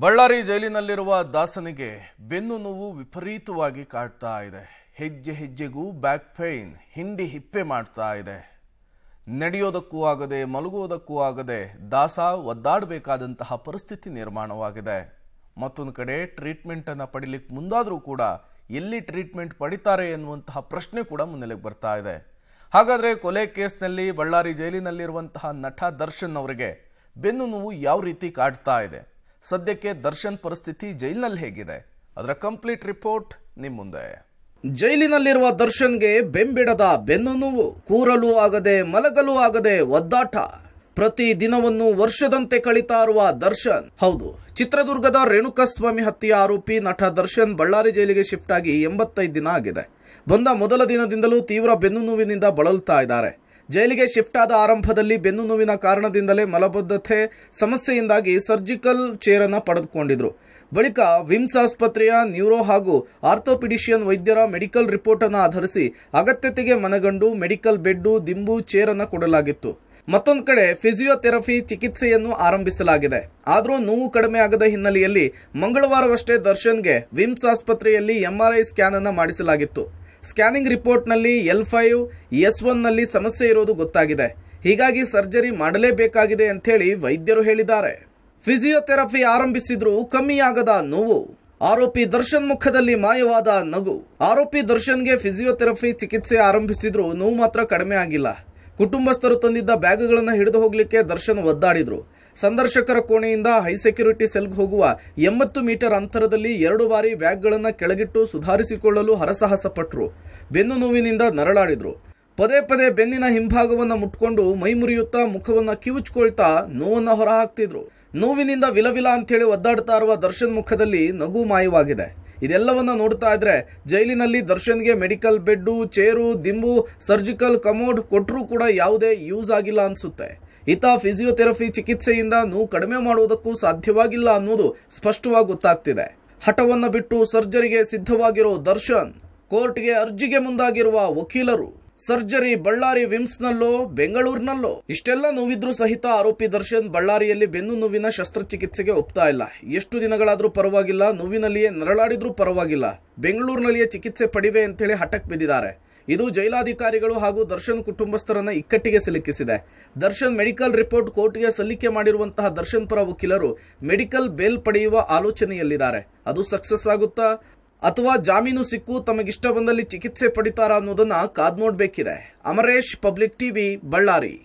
ಬಳ್ಳಾರಿ ಜೈಲಿನಲ್ಲಿರುವ ದಾಸನಿಗೆ ಬೆನ್ನು ನೋವು ವಿಪರೀತವಾಗಿ ಕಾಡ್ತಾ ಇದೆ ಹೆಜ್ಜೆ ಹೆಜ್ಜೆಗೂ ಬ್ಯಾಕ್ ಪೇಯ್ನ್ ಹಿಂಡಿ ಹಿಪ್ಪೆ ಮಾಡ್ತಾ ಇದೆ ನಡೆಯೋದಕ್ಕೂ ಆಗದೆ ಮಲಗುವುದಕ್ಕೂ ಆಗದೆ ದಾಸ ಒದ್ದಾಡಬೇಕಾದಂತಹ ಪರಿಸ್ಥಿತಿ ನಿರ್ಮಾಣವಾಗಿದೆ ಮತ್ತೊಂದು ಕಡೆ ಟ್ರೀಟ್ಮೆಂಟನ್ನು ಪಡೀಲಿಕ್ಕೆ ಮುಂದಾದರೂ ಕೂಡ ಎಲ್ಲಿ ಟ್ರೀಟ್ಮೆಂಟ್ ಪಡಿತಾರೆ ಎನ್ನುವಂತಹ ಪ್ರಶ್ನೆ ಕೂಡ ಮುನ್ನೆಲೆಗೆ ಬರ್ತಾ ಇದೆ ಹಾಗಾದರೆ ಕೊಲೆ ಕೇಸ್ನಲ್ಲಿ ಬಳ್ಳಾರಿ ಜೈಲಿನಲ್ಲಿರುವಂತಹ ನಟ ದರ್ಶನ್ ಅವರಿಗೆ ಬೆನ್ನು ನೋವು ಯಾವ ರೀತಿ ಕಾಡ್ತಾ ಇದೆ ಸದ್ಯಕ್ಕೆ ದರ್ಶನ್ ಪರಿಸ್ಥಿತಿ ಜೈಲಿನಲ್ಲಿ ಹೇಗಿದೆ ಅದರ ಕಂಪ್ಲೀಟ್ ರಿಪೋರ್ಟ್ ನಿಮ್ಮ ಮುಂದೆ ಜೈಲಿನಲ್ಲಿರುವ ದರ್ಶನ್ಗೆ ಬೆಂಬಿಡದ ಬೆನ್ನು ನೋವು ಕೂರಲು ಆಗದೆ ಮಲಗಲು ಆಗದೆ ಒದ್ದಾಟ ಪ್ರತಿ ದಿನವನ್ನು ವರ್ಷದಂತೆ ಕಳೀತಾ ಇರುವ ದರ್ಶನ್ ಹೌದು ಚಿತ್ರದುರ್ಗದ ರೇಣುಕಸ್ವಾಮಿ ಹತ್ಯೆಯ ಆರೋಪಿ ನಟ ದರ್ಶನ್ ಬಳ್ಳಾರಿ ಜೈಲಿಗೆ ಶಿಫ್ಟ್ ಆಗಿ ಎಂಬತ್ತೈದು ದಿನ ಆಗಿದೆ ಬಂದ ಮೊದಲ ದಿನದಿಂದಲೂ ತೀವ್ರ ಬೆನ್ನು ನೋವಿನಿಂದ ಬಳಲುತ್ತಾ ಇದ್ದಾರೆ ಜೈಲಿಗೆ ಶಿಫ್ಟ್ ಆದ ಆರಂಭದಲ್ಲಿ ಬೆನ್ನು ನೋವಿನ ಕಾರಣದಿಂದಲೇ ಮಲಬದ್ಧತೆ ಸಮಸ್ಯೆಯಿಂದಾಗಿ ಸರ್ಜಿಕಲ್ ಚೇರನ್ನು ಪಡೆದುಕೊಂಡಿದ್ರು ಬಳಿಕ ವಿಮ್ಸ್ ಆಸ್ಪತ್ರೆಯ ನ್ಯೂರೋ ಹಾಗೂ ಆರ್ಥೋಪಿಡಿಷಿಯನ್ ವೈದ್ಯರ ಮೆಡಿಕಲ್ ರಿಪೋರ್ಟ್ ಅನ್ನು ಆಧರಿಸಿ ಅಗತ್ಯತೆಗೆ ಮನಗಂಡು ಮೆಡಿಕಲ್ ಬೆಡ್ಡು ದಿಂಬು ಅನ್ನು ಕೊಡಲಾಗಿತ್ತು ಮತ್ತೊಂದು ಕಡೆ ಫಿಸಿಯೋಥೆರಪಿ ಚಿಕಿತ್ಸೆಯನ್ನು ಆರಂಭಿಸಲಾಗಿದೆ ಆದರೂ ನೋವು ಕಡಿಮೆ ಆಗದ ಹಿನ್ನೆಲೆಯಲ್ಲಿ ಮಂಗಳವಾರವಷ್ಟೇ ದರ್ಶನ್ಗೆ ವಿಮ್ಸ್ ಆಸ್ಪತ್ರೆಯಲ್ಲಿ ಎಂಆರ್ಐ ಸ್ಕ್ಯಾನ್ ಅನ್ನು ಮಾಡಿಸಲಾಗಿತ್ತು ಸ್ಕ್ಯಾನಿಂಗ್ ರಿಪೋರ್ಟ್ನಲ್ಲಿ ಎಲ್ ಫೈವ್ ಎಸ್ ಒನ್ನಲ್ಲಿ ಸಮಸ್ಯೆ ಇರೋದು ಗೊತ್ತಾಗಿದೆ ಹೀಗಾಗಿ ಸರ್ಜರಿ ಮಾಡಲೇಬೇಕಾಗಿದೆ ಅಂಥೇಳಿ ವೈದ್ಯರು ಹೇಳಿದ್ದಾರೆ ಫಿಸಿಯೋಥೆರಪಿ ಆರಂಭಿಸಿದ್ರೂ ಕಮ್ಮಿಯಾಗದ ನೋವು ಆರೋಪಿ ದರ್ಶನ್ ಮುಖದಲ್ಲಿ ಮಾಯವಾದ ನಗು ಆರೋಪಿ ದರ್ಶನ್ಗೆ ಫಿಸಿಯೋಥೆರಪಿ ಚಿಕಿತ್ಸೆ ಆರಂಭಿಸಿದ್ರು ನೋವು ಮಾತ್ರ ಕಡಿಮೆ ಆಗಿಲ್ಲ ಕುಟುಂಬಸ್ಥರು ತಂದಿದ್ದ ಬ್ಯಾಗ್ಗಳನ್ನು ಹಿಡಿದು ಹೋಗ್ಲಿಕ್ಕೆ ದರ್ಶನ್ ಒದ್ದಾಡಿದ್ರು ಸಂದರ್ಶಕರ ಕೋಣೆಯಿಂದ ಹೈ ಸೆಕ್ಯೂರಿಟಿ ಸೆಲ್ಗೆ ಹೋಗುವ ಎಂಬತ್ತು ಮೀಟರ್ ಅಂತರದಲ್ಲಿ ಎರಡು ಬಾರಿ ಬ್ಯಾಗ್ಗಳನ್ನು ಕೆಳಗಿಟ್ಟು ಸುಧಾರಿಸಿಕೊಳ್ಳಲು ಹರಸಾಹಸಪಟ್ಟರು ಬೆನ್ನು ನೋವಿನಿಂದ ನರಳಾಡಿದ್ರು ಪದೇ ಪದೇ ಬೆನ್ನಿನ ಹಿಂಭಾಗವನ್ನು ಮುಟ್ಕೊಂಡು ಮೈ ಮುರಿಯುತ್ತಾ ಮುಖವನ್ನು ಕಿವುಚ್ಕೊಳ್ತಾ ನೋವನ್ನು ಹೊರಹಾಕ್ತಿದ್ರು ನೋವಿನಿಂದ ವಿಲವಿಲ ಅಂತೇಳಿ ಒದ್ದಾಡ್ತಾ ಇರುವ ದರ್ಶನ್ ಮುಖದಲ್ಲಿ ನಗು ಮಾಯವಾಗಿದೆ ಇದೆಲ್ಲವನ್ನ ನೋಡ್ತಾ ಇದ್ರೆ ಜೈಲಿನಲ್ಲಿ ದರ್ಶನ್ಗೆ ಮೆಡಿಕಲ್ ಬೆಡ್ಡು ಚೇರು ದಿಂಬು ಸರ್ಜಿಕಲ್ ಕಮೋಡ್ ಕೊಟ್ಟರೂ ಕೂಡ ಯಾವುದೇ ಯೂಸ್ ಆಗಿಲ್ಲ ಅನ್ಸುತ್ತೆ ಈತ ಫಿಸಿಯೋಥೆರಪಿ ಚಿಕಿತ್ಸೆಯಿಂದ ನೋವು ಕಡಿಮೆ ಮಾಡುವುದಕ್ಕೂ ಸಾಧ್ಯವಾಗಿಲ್ಲ ಅನ್ನೋದು ಸ್ಪಷ್ಟವಾಗಿ ಗೊತ್ತಾಗ್ತಿದೆ ಹಠವನ್ನು ಬಿಟ್ಟು ಸರ್ಜರಿಗೆ ಸಿದ್ಧವಾಗಿರೋ ದರ್ಶನ್ ಕೋರ್ಟ್ಗೆ ಅರ್ಜಿಗೆ ಮುಂದಾಗಿರುವ ವಕೀಲರು ಸರ್ಜರಿ ಬಳ್ಳಾರಿ ವಿಮ್ಸ್ನಲ್ಲೋ ಬೆಂಗಳೂರಿನಲ್ಲೋ ಇಷ್ಟೆಲ್ಲ ನೋವಿದ್ರೂ ಸಹಿತ ಆರೋಪಿ ದರ್ಶನ್ ಬಳ್ಳಾರಿಯಲ್ಲಿ ಬೆನ್ನು ನೋವಿನ ಶಸ್ತ್ರಚಿಕಿತ್ಸೆಗೆ ಒಪ್ತಾ ಇಲ್ಲ ಎಷ್ಟು ದಿನಗಳಾದರೂ ಪರವಾಗಿಲ್ಲ ನೋವಿನಲ್ಲಿಯೇ ನರಳಾಡಿದ್ರೂ ಪರವಾಗಿಲ್ಲ ಬೆಂಗಳೂರಿನಲ್ಲಿಯೇ ಚಿಕಿತ್ಸೆ ಪಡಿವೆ ಅಂತೇಳಿ ಹಠಕ್ಕೆ ಬಿದ್ದಿದ್ದಾರೆ ಇದು ಜೈಲಾಧಿಕಾರಿಗಳು ಹಾಗೂ ದರ್ಶನ್ ಕುಟುಂಬಸ್ಥರನ್ನ ಇಕ್ಕಟ್ಟಿಗೆ ಸಿಲುಕಿಸಿದೆ ದರ್ಶನ್ ಮೆಡಿಕಲ್ ರಿಪೋರ್ಟ್ ಕೋರ್ಟ್ಗೆ ಸಲ್ಲಿಕೆ ಮಾಡಿರುವಂತಹ ದರ್ಶನ್ ಪರ ವಕೀಲರು ಮೆಡಿಕಲ್ ಬೇಲ್ ಪಡೆಯುವ ಆಲೋಚನೆಯಲ್ಲಿದ್ದಾರೆ ಅದು ಸಕ್ಸಸ್ ಆಗುತ್ತಾ ಅಥವಾ ಜಾಮೀನು ಸಿಕ್ಕು ತಮಗಿಷ್ಟ ಬಂದಲ್ಲಿ ಚಿಕಿತ್ಸೆ ಪಡಿತಾರಾ ಅನ್ನೋದನ್ನ ಕಾದ್ ನೋಡಬೇಕಿದೆ ಅಮರೇಶ್ ಪಬ್ಲಿಕ್ ಟಿವಿ ಬಳ್ಳಾರಿ